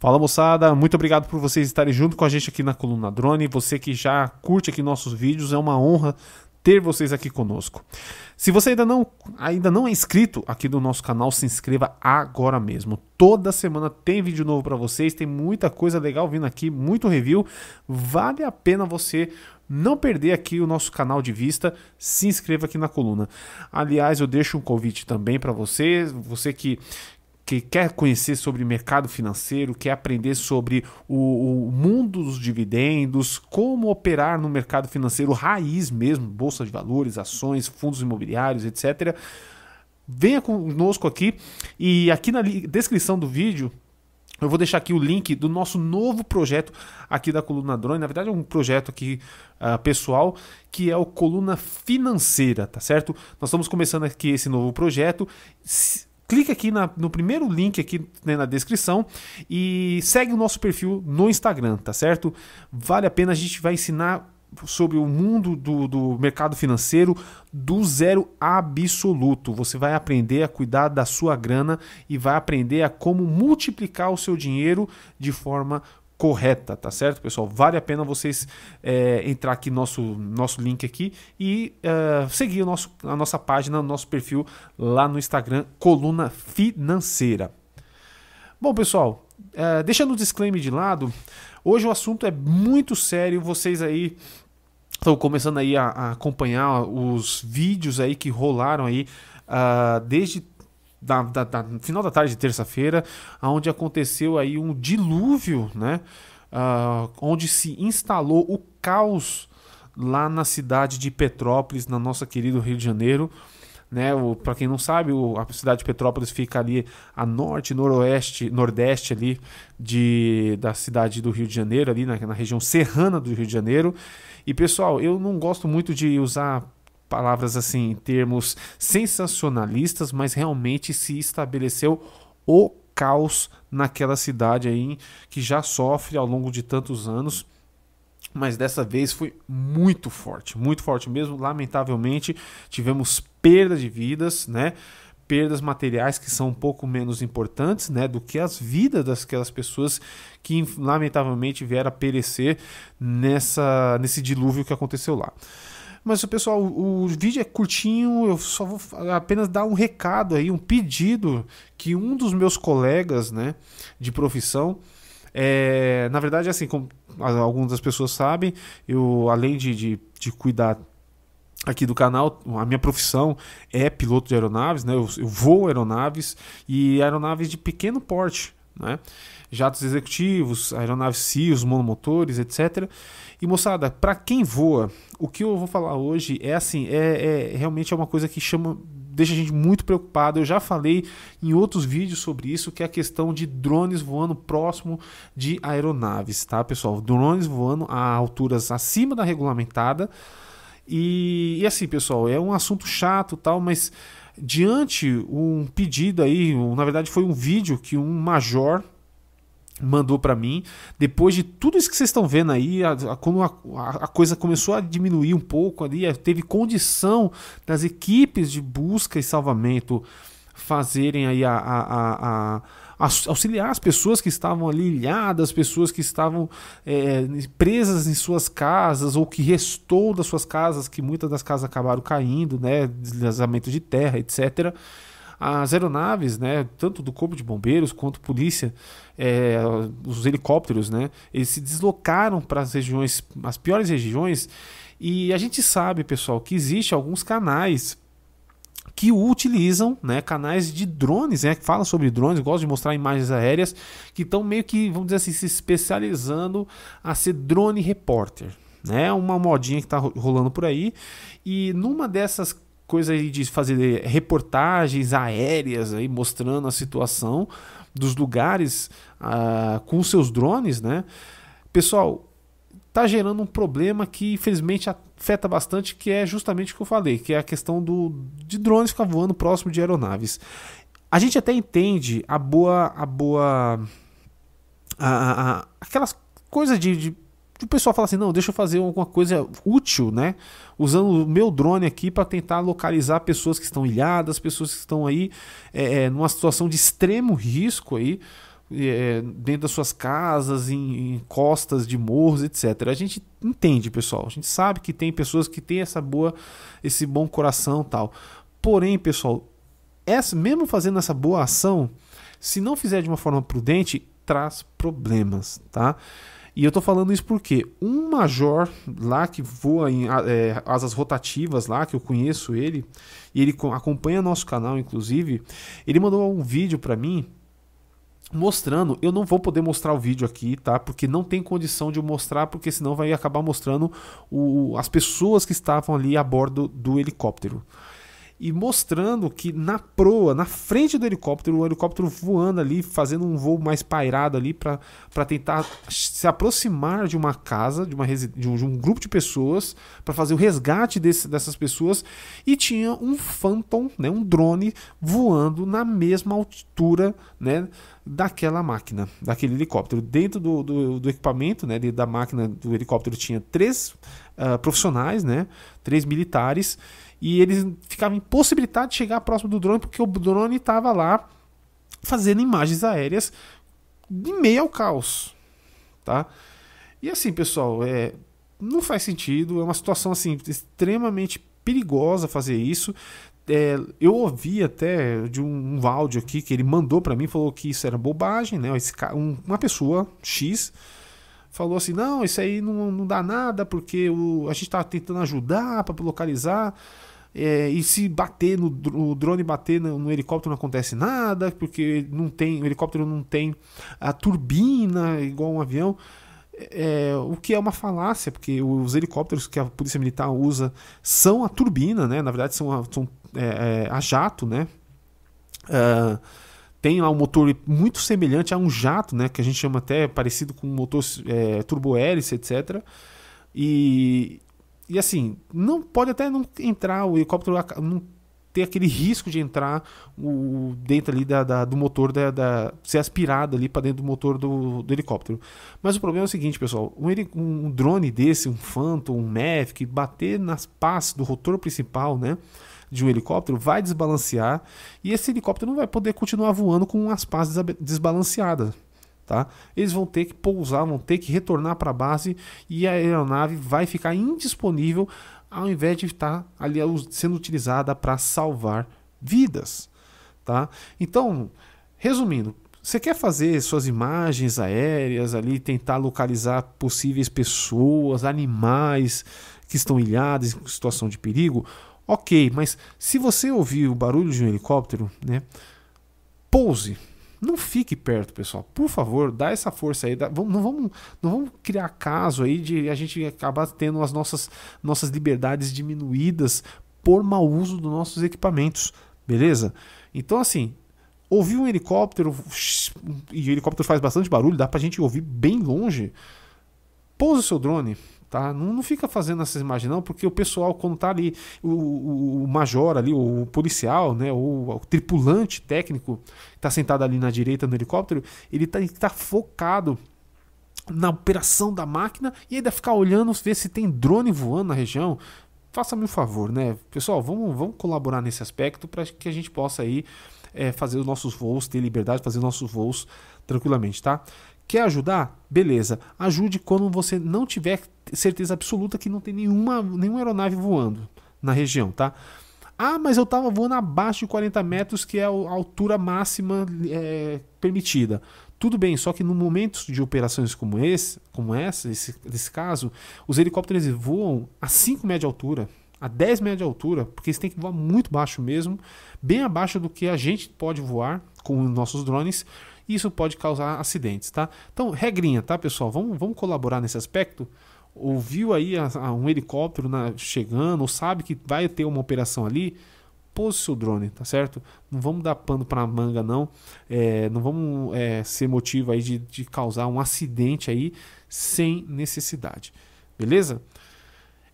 Fala moçada, muito obrigado por vocês estarem junto com a gente aqui na Coluna Drone. Você que já curte aqui nossos vídeos, é uma honra ter vocês aqui conosco. Se você ainda não, ainda não é inscrito aqui do nosso canal, se inscreva agora mesmo. Toda semana tem vídeo novo para vocês, tem muita coisa legal vindo aqui, muito review. Vale a pena você não perder aqui o nosso canal de vista, se inscreva aqui na coluna. Aliás, eu deixo um convite também para você, você que que quer conhecer sobre mercado financeiro, quer aprender sobre o, o mundo dos dividendos, como operar no mercado financeiro raiz mesmo, bolsa de valores, ações, fundos imobiliários, etc. Venha conosco aqui e aqui na descrição do vídeo eu vou deixar aqui o link do nosso novo projeto aqui da Coluna Drone. Na verdade, é um projeto aqui uh, pessoal que é o Coluna Financeira, tá certo? Nós estamos começando aqui esse novo projeto. Se clique aqui na, no primeiro link aqui né, na descrição e segue o nosso perfil no Instagram, tá certo? Vale a pena, a gente vai ensinar sobre o mundo do, do mercado financeiro do zero absoluto. Você vai aprender a cuidar da sua grana e vai aprender a como multiplicar o seu dinheiro de forma correta, tá certo, pessoal? Vale a pena vocês é, entrar aqui no nosso, nosso link aqui e é, seguir o nosso, a nossa página, o nosso perfil lá no Instagram, Coluna Financeira. Bom, pessoal, uh, deixando o disclaimer de lado, hoje o assunto é muito sério, vocês aí estão começando aí a, a acompanhar os vídeos aí que rolaram aí uh, desde da, da, da final da tarde de terça-feira, onde aconteceu aí um dilúvio, né? Uh, onde se instalou o caos lá na cidade de Petrópolis, na nossa querida Rio de Janeiro. Né, para quem não sabe, o, a cidade de Petrópolis fica ali a norte, noroeste, nordeste ali de, da cidade do Rio de Janeiro, ali na, na região serrana do Rio de Janeiro. E pessoal, eu não gosto muito de usar palavras assim, em termos sensacionalistas, mas realmente se estabeleceu o caos naquela cidade aí que já sofre ao longo de tantos anos. Mas dessa vez foi muito forte, muito forte mesmo. Lamentavelmente, tivemos perda de vidas, né? perdas materiais que são um pouco menos importantes né, do que as vidas daquelas pessoas que lamentavelmente vieram a perecer nessa, nesse dilúvio que aconteceu lá. Mas, pessoal, o, vídeo é curtinho, eu só vou apenas dar um recado aí, um pedido que um dos meus colegas né, de profissão. É, na verdade, assim, como algumas das pessoas sabem, eu além de, de, de cuidar aqui do canal, a minha profissão é piloto de aeronaves, né? Eu, eu voo aeronaves e aeronaves de pequeno porte, né? jatos executivos, aeronaves CIOs, monomotores, etc. E moçada, para quem voa, o que eu vou falar hoje é assim, é, é realmente é uma coisa que chama deixa a gente muito preocupado. Eu já falei em outros vídeos sobre isso, que é a questão de drones voando próximo de aeronaves, tá, pessoal? Drones voando a alturas acima da regulamentada. E, e assim, pessoal, é um assunto chato, tal, mas diante um pedido aí, na verdade foi um vídeo que um major mandou para mim. Depois de tudo isso que vocês estão vendo aí, a, a, quando a, a, coisa começou a diminuir um pouco ali, teve condição das equipes de busca e salvamento fazerem aí a, auxiliar as pessoas que estavam ali ilhadas, pessoas que estavam é, presas em suas casas ou que restou das suas casas, que muitas das casas acabaram caindo, né, deslizamento de terra, etc. As aeronaves, né, tanto do Corpo de Bombeiros quanto polícia, é, os helicópteros, né, eles se deslocaram para as regiões, as piores regiões, e a gente sabe, pessoal, que existe alguns canais que utilizam né, canais de drones, né, que falam sobre drones, gostam de mostrar imagens aéreas, que estão meio que, vamos dizer assim, se especializando a ser drone repórter. É né, uma modinha que está rolando por aí. E numa dessas coisa aí de fazer reportagens aéreas aí mostrando a situação dos lugares ah, com seus drones, né? Pessoal, tá gerando um problema que infelizmente afeta bastante, que é justamente o que eu falei, que é a questão do, de drones ficar voando próximo de aeronaves. A gente até entende a boa, a boa, a, a, a, aquelas coisas de, de o pessoal fala assim, não, deixa eu fazer alguma coisa útil, né? Usando o meu drone aqui para tentar localizar pessoas que estão ilhadas, pessoas que estão aí é, é, numa situação de extremo risco aí, é, dentro das suas casas, em, em, costas de morros, etc. A gente entende, pessoal. A gente sabe que tem pessoas que têm essa boa, esse bom coração tal. Porém, pessoal, essa, mesmo fazendo essa boa ação, se não fizer de uma forma prudente, traz problemas, tá? E eu tô falando isso porque um major lá que voa em é, asas rotativas lá, que eu conheço ele, e ele acompanha nosso canal, inclusive, ele mandou um vídeo para mim mostrando, eu não vou poder mostrar o vídeo aqui, tá? Porque não tem condição de mostrar, porque senão vai acabar mostrando o, as pessoas que estavam ali a bordo do helicóptero e mostrando que na proa, na frente do helicóptero, o helicóptero voando ali, fazendo um voo mais pairado ali para tentar se aproximar de uma casa, de, uma de, um, de um grupo de pessoas, para fazer o resgate desse, dessas pessoas. E tinha um Phantom, né, um drone, voando na mesma altura né, daquela máquina, daquele helicóptero. Dentro do, do, do equipamento, né, da máquina do helicóptero, tinha três uh, profissionais, né, três militares e eles ficavam impossibilitados de chegar próximo do drone porque o drone estava lá fazendo imagens aéreas de meio ao caos, tá? E assim, pessoal, é, não faz sentido, é uma situação assim extremamente perigosa fazer isso. É, eu ouvi até de um, um, áudio aqui que ele mandou para mim, falou que isso era bobagem, né? Esse, um, uma pessoa X falou assim: não, isso aí não, não dá nada, porque o, a gente está tentando ajudar para localizar. É, e se bater no o drone bater no, no, helicóptero não acontece nada porque não tem o helicóptero não tem a turbina igual um avião é, o que é uma falácia porque os helicópteros que a polícia militar usa são a turbina né na verdade são a, são, é, é a jato né uh, tem lá um motor muito semelhante a um jato, né, que a gente chama até parecido com um motor é, hélice, etc. E, e assim, não pode até não entrar o helicóptero, não ter aquele risco de entrar o, dentro ali da, da do motor, da, da, ser aspirado ali para dentro do motor do, do, helicóptero. Mas o problema é o seguinte, pessoal: um, um drone desse, um Phantom, um Mavic, bater nas pás do rotor principal, né? de um helicóptero vai desbalancear e esse helicóptero não vai poder continuar voando com as pás desbalanceadas. Tá? Eles vão ter que pousar, vão ter que retornar para a base e a aeronave vai ficar indisponível ao invés de estar tá ali sendo utilizada para salvar vidas. Tá? Então, resumindo, você quer fazer suas imagens aéreas ali, tentar localizar possíveis pessoas, animais, que estão ilhadas, em situação de perigo, ok, mas se você ouvir o barulho de um helicóptero, né, pouse. Não fique perto, pessoal. Por favor, dá essa força aí. não, vamos, não vamos criar caso aí de a gente acabar tendo as nossas, nossas liberdades diminuídas por mau uso dos nossos equipamentos, beleza? Então, assim, ouvir um helicóptero, e o helicóptero faz bastante barulho, dá pra gente ouvir bem longe. Pousa o seu drone, Tá? Não, não fica fazendo essas imagens, não, porque o pessoal, quando está ali, o, o, o, major ali, o policial, né, o, o tripulante técnico está sentado ali na direita no helicóptero, ele está tá focado na operação da máquina e ainda ficar olhando ver se tem drone voando na região. Faça-me um favor, né? Pessoal, vamos, vamos colaborar nesse aspecto para que a gente possa aí é, fazer os nossos voos, ter liberdade, fazer nossos voos tranquilamente, tá? Quer ajudar? Beleza. Ajude quando você não tiver certeza absoluta que não tem nenhuma, nenhuma aeronave voando na região, tá? Ah, mas eu estava voando abaixo de 40 metros, que é a altura máxima é, permitida. Tudo bem, só que no momentos de operações como esse, como essa, esse, nesse caso, os helicópteros voam a 5 metros de altura a 10 metros de altura, porque você tem que voar muito baixo mesmo, bem abaixo do que a gente pode voar com os nossos drones, e isso pode causar acidentes, tá? Então, regrinha, tá, pessoal? Vamos, vamos colaborar nesse aspecto? Ouviu aí a, a, um helicóptero na, chegando, ou sabe que vai ter uma operação ali? o seu drone, tá certo? Não vamos dar pano para manga, não. É, não vamos é, ser motivo aí de, de causar um acidente aí sem necessidade, beleza?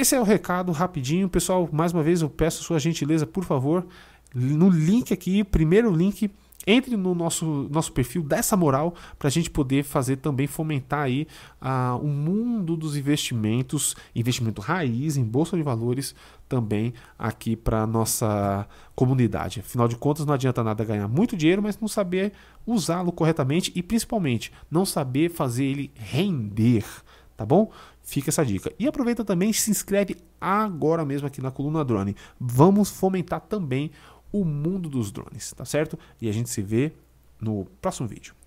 Esse é o recado rapidinho. Pessoal, mais uma vez eu peço sua gentileza, por favor, no link aqui, primeiro link, entre no nosso, nosso perfil dessa moral para a gente poder fazer também fomentar aí ah, o mundo dos investimentos, investimento raiz em bolsa de valores também aqui para nossa comunidade. Afinal de contas, não adianta nada ganhar muito dinheiro, mas não saber usá-lo corretamente e principalmente não saber fazer ele render tá bom? Fica essa dica. E aproveita também, se inscreve agora mesmo aqui na Coluna Drone. Vamos fomentar também o mundo dos drones, tá certo? E a gente se vê no próximo vídeo.